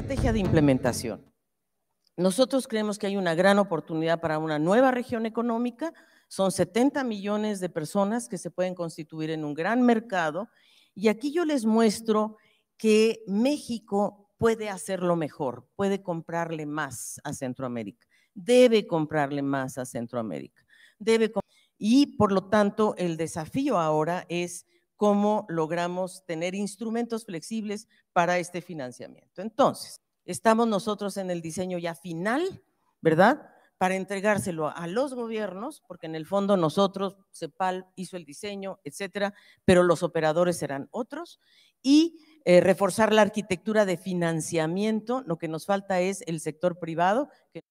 estrategia de implementación. Nosotros creemos que hay una gran oportunidad para una nueva región económica. Son 70 millones de personas que se pueden constituir en un gran mercado. Y aquí yo les muestro que México puede hacerlo mejor, puede comprarle más a Centroamérica, debe comprarle más a Centroamérica, debe y por lo tanto el desafío ahora es cómo logramos tener instrumentos flexibles para este financiamiento. Entonces, estamos nosotros en el diseño ya final, ¿verdad? Para entregárselo a los gobiernos, porque en el fondo nosotros, CEPAL hizo el diseño, etcétera, pero los operadores serán otros, y eh, reforzar la arquitectura de financiamiento. Lo que nos falta es el sector privado, que